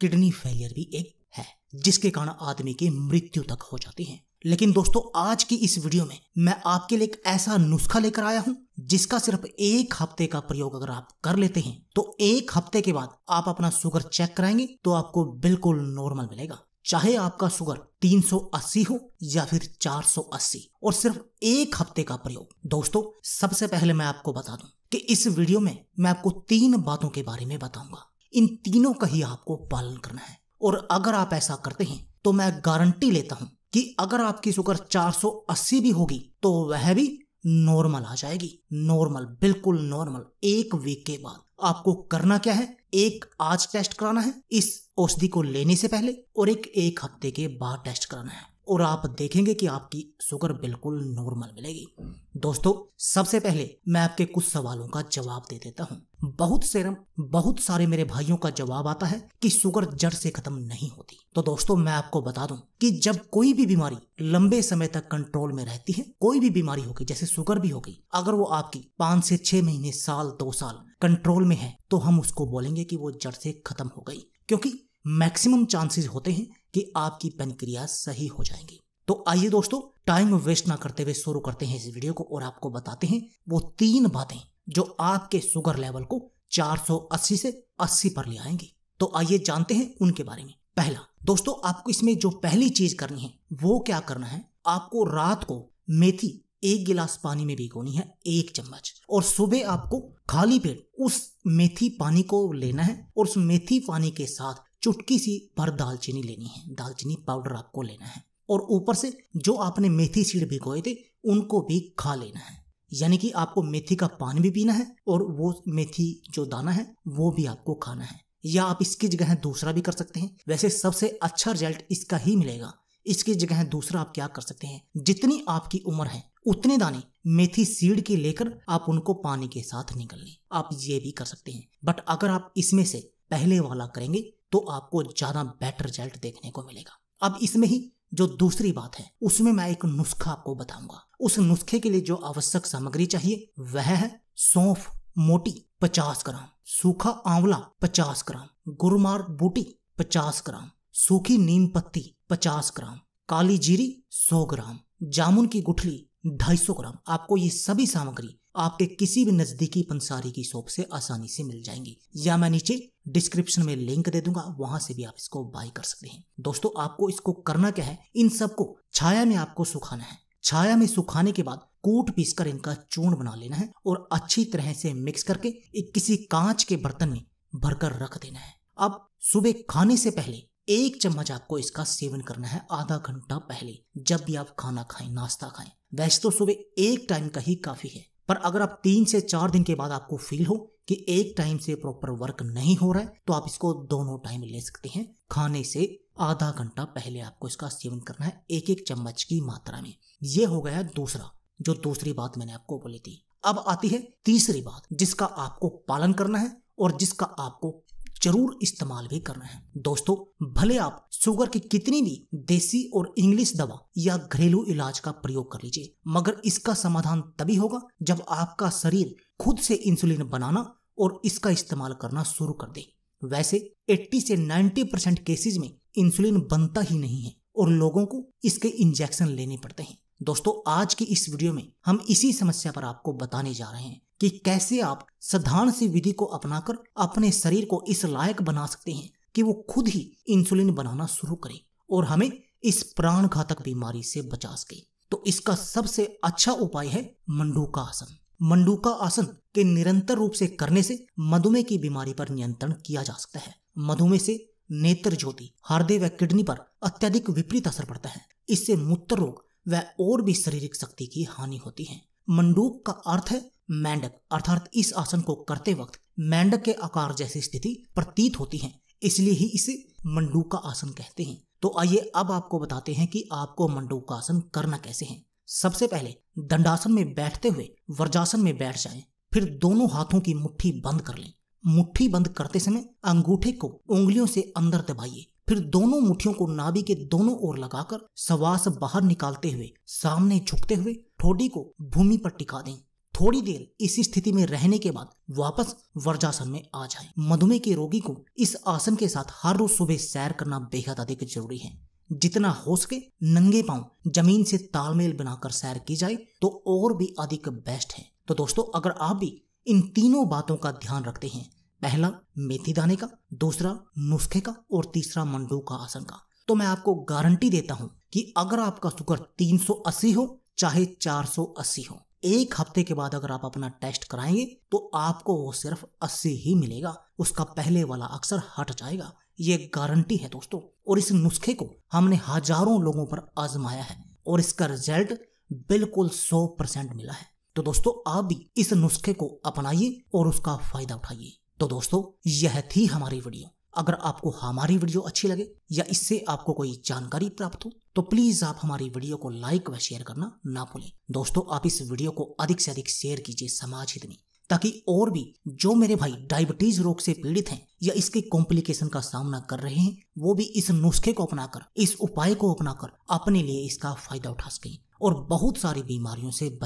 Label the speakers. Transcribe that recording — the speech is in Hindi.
Speaker 1: किडनी फेलियर भी एक है जिसके कारण आदमी की मृत्यु तक हो जाती है लेकिन दोस्तों आज की इस वीडियो में मैं आपके लिए एक ऐसा नुस्खा लेकर आया हूं जिसका सिर्फ एक हफ्ते का प्रयोग अगर आप कर लेते हैं तो एक हफ्ते के बाद आप अपना शुगर चेक कराएंगे तो आपको बिल्कुल नॉर्मल मिलेगा चाहे आपका शुगर 380 हो या फिर 480 और सिर्फ एक हफ्ते का प्रयोग दोस्तों सबसे पहले मैं आपको बता दूं कि इस वीडियो में मैं आपको तीन बातों के बारे में बताऊंगा इन तीनों का ही आपको पालन करना है और अगर आप ऐसा करते हैं तो मैं गारंटी लेता हूं कि अगर आपकी शुगर 480 भी होगी तो वह भी नॉर्मल आ जाएगी नॉर्मल बिल्कुल नॉर्मल एक वीक के बाद आपको करना क्या है एक आज टेस्ट कराना है इस औषधि को लेने से पहले और एक एक हफ्ते के बाद टेस्ट कराना है और आप देखेंगे कि आपकी शुगर बिल्कुल नॉर्मल मिलेगी दोस्तों सबसे पहले मैं आपके कुछ सवालों का जवाब दे देता हूँ बहुत सेरम बहुत सारे मेरे भाइयों का जवाब आता है कि शुगर जड़ से खत्म नहीं होती तो दोस्तों मैं आपको बता दूं कि जब कोई भी बीमारी लंबे समय तक कंट्रोल में रहती है कोई भी बीमारी होगी जैसे शुगर भी होगी अगर वो आपकी पांच से छह महीने साल दो साल कंट्रोल में है तो हम उसको बोलेंगे कि वो जड़ से खत्म हो गई क्योंकि मैक्सिमम चांसेस होते हैं कि आपकी पेनक्रिया सही हो जाएंगी तो आइए दोस्तों टाइम वेस्ट ना करते हुए शुरू करते हैं इस वीडियो को और आपको बताते हैं वो तीन बातें जो आपके शुगर लेवल को 480 से 80 पर ले आएंगी तो आइए जानते हैं उनके बारे में पहला दोस्तों आपको इसमें जो पहली चीज करनी है वो क्या करना है आपको रात को मेथी एक गिलास पानी में भिगोनी है एक चम्मच और सुबह आपको खाली पेट उस मेथी पानी को लेना है और उस मेथी पानी के साथ चुटकी सी भर दालचीनी लेनी है दालचीनी पाउडर आपको लेना है और ऊपर से जो आपने मेथी सीड भिगोए थे उनको भी खा लेना है यानी कि आपको मेथी का पानी भी पीना है और वो मेथी जो दाना है वो भी आपको खाना है या आप इसकी जगह दूसरा भी कर सकते हैं वैसे सबसे अच्छा रिजल्ट इसका ही मिलेगा इसकी जगह दूसरा आप क्या कर सकते हैं जितनी आपकी उम्र है उतने दाने मेथी सीड के लेकर आप उनको पानी के साथ निकल लें आप ये भी कर सकते हैं बट अगर आप इसमें से पहले वाला करेंगे तो आपको ज़्यादा बेटर रिजल्ट देखने को मिलेगा अब इसमें ही जो दूसरी बात है उसमें मैं एक नुस्खा आपको बताऊंगा उस नुस्खे के लिए जो आवश्यक सामग्री चाहिए वह है सौंफ मोटी 50 ग्राम सूखा आंवला 50 ग्राम गुरमार बूटी 50 ग्राम सूखी नीम पत्ती 50 ग्राम काली जीरी 100 ग्राम जामुन की गुठली 250 ग्राम आपको ये सभी सामग्री आपके किसी भी नजदीकी पंसारी की शॉप से आसानी से मिल जाएंगी या मैं नीचे डिस्क्रिप्शन में लिंक दे दूंगा वहां से भी आप इसको बाय कर सकते हैं दोस्तों आपको इसको करना क्या है इन सबको छाया में आपको सुखाना है छाया में सुखाने के बाद कूट पीस कर इनका चूर्ण बना लेना है और अच्छी तरह से मिक्स करके एक किसी कांच के बर्तन में भरकर रख देना है अब सुबह खाने से पहले एक चम्मच आपको इसका सेवन करना है आधा घंटा पहले जब भी आप खाना खाएं नाश्ता खाएं वैसे तो सुबह एक टाइम का ही काफी है पर अगर आप तीन से चार दिन के बाद आपको फील हो कि एक टाइम से प्रॉपर वर्क नहीं हो रहा है तो आप इसको दोनों टाइम ले सकते हैं खाने से आधा घंटा पहले आपको इसका सेवन करना है एक एक चम्मच की मात्रा में ये हो गया दूसरा जो दूसरी बात मैंने आपको बोली थी अब आती है तीसरी बात जिसका आपको पालन करना है और जिसका आपको जरूर इस्तेमाल भी कर रहे हैं दोस्तों भले आप शुगर की कितनी भी देसी और इंग्लिश दवा या घरेलू इलाज का प्रयोग कर लीजिए मगर इसका समाधान तभी होगा जब आपका शरीर खुद से इंसुलिन बनाना और इसका इस्तेमाल करना शुरू कर दे वैसे 80 से 90 परसेंट केसेज में इंसुलिन बनता ही नहीं है और लोगों को इसके इंजेक्शन लेने पड़ते हैं दोस्तों आज की इस वीडियो में हम इसी समस्या पर आपको बताने जा रहे हैं कि कैसे आप साधारण सी विधि को अपनाकर अपने शरीर को इस लायक बना सकते हैं कि वो खुद ही इंसुलिन बनाना शुरू करे और हमें इस प्राण घातक बीमारी से बचा सके तो इसका सबसे अच्छा उपाय है मंडूका आसन मंडूका आसन के निरंतर रूप से करने से मधुमेह की बीमारी पर नियंत्रण किया जा सकता है मधुमेह से नेत्र ज्योति हृदय व किडनी पर अत्यधिक विपरीत असर पड़ता है इससे मूत्र रोग व और भी शारीरिक शक्ति की हानि होती है मंडूक का अर्थ है मेंढक अर्थात इस आसन को करते वक्त मेंढक के आकार जैसी स्थिति प्रतीत होती है इसलिए ही इसे मंडूक का आसन कहते हैं तो आइए अब आपको बताते हैं कि आपको मंडूक का आसन करना कैसे है सबसे पहले दंडासन में बैठते हुए वर्जासन में बैठ जाएं, फिर दोनों हाथों की मुट्ठी बंद कर लें मुट्ठी बंद करते समय अंगूठे को उंगलियों से अंदर दबाइए फिर दोनों मुठियों को नाभि के दोनों ओर लगाकर सवास बाहर निकालते हुए सामने झुकते हुए ठोडी को भूमि पर टिका दें थोड़ी देर इस स्थिति में रहने के बाद वापस वर्जासन में आ जाए मधुमेह के रोगी को इस आसन के साथ हर रोज सुबह सैर करना बेहद अधिक जरूरी है जितना हो सके नंगे पांव जमीन से तालमेल बनाकर सैर की जाए तो और भी अधिक बेस्ट है तो दोस्तों अगर आप भी इन तीनों बातों का ध्यान रखते हैं पहला मेथी दाने का दूसरा नुस्खे का और तीसरा मंडू का आसन का तो मैं आपको गारंटी देता हूं कि अगर आपका शुगर 380 हो चाहे 480 हो एक हफ्ते के बाद अगर आप अपना टेस्ट कराएंगे तो आपको वो सिर्फ अस्सी ही मिलेगा उसका पहले वाला अक्सर हट जाएगा ये गारंटी है दोस्तों और इस नुस्खे को हमने हजारों लोगों पर आजमाया है और इसका रिजल्ट बिल्कुल सौ परसेंट मिला है तो दोस्तों आप भी इस नुस्खे को अपनाइए और उसका फायदा उठाइए तो दोस्तों यह थी हमारी वीडियो अगर आपको हमारी वीडियो अच्छी लगे या इससे आपको कोई जानकारी प्राप्त हो तो प्लीज आप हमारी वीडियो को लाइक व शेयर करना ना भूलें दोस्तों आप इस वीडियो को अधिक से अधिक शेयर कीजिए समाज हित में ताकि और भी जो मेरे भाई डायबिटीज रोग से पीड़ित हैं या इसके कॉम्प्लिकेशन का सामना कर रहे हैं वो भी इस नुस्खे को अपनाकर इस उपाय को अपनाकर अपने लिए इसका फायदा उठा सकें और बहुत सारी बीमारियों से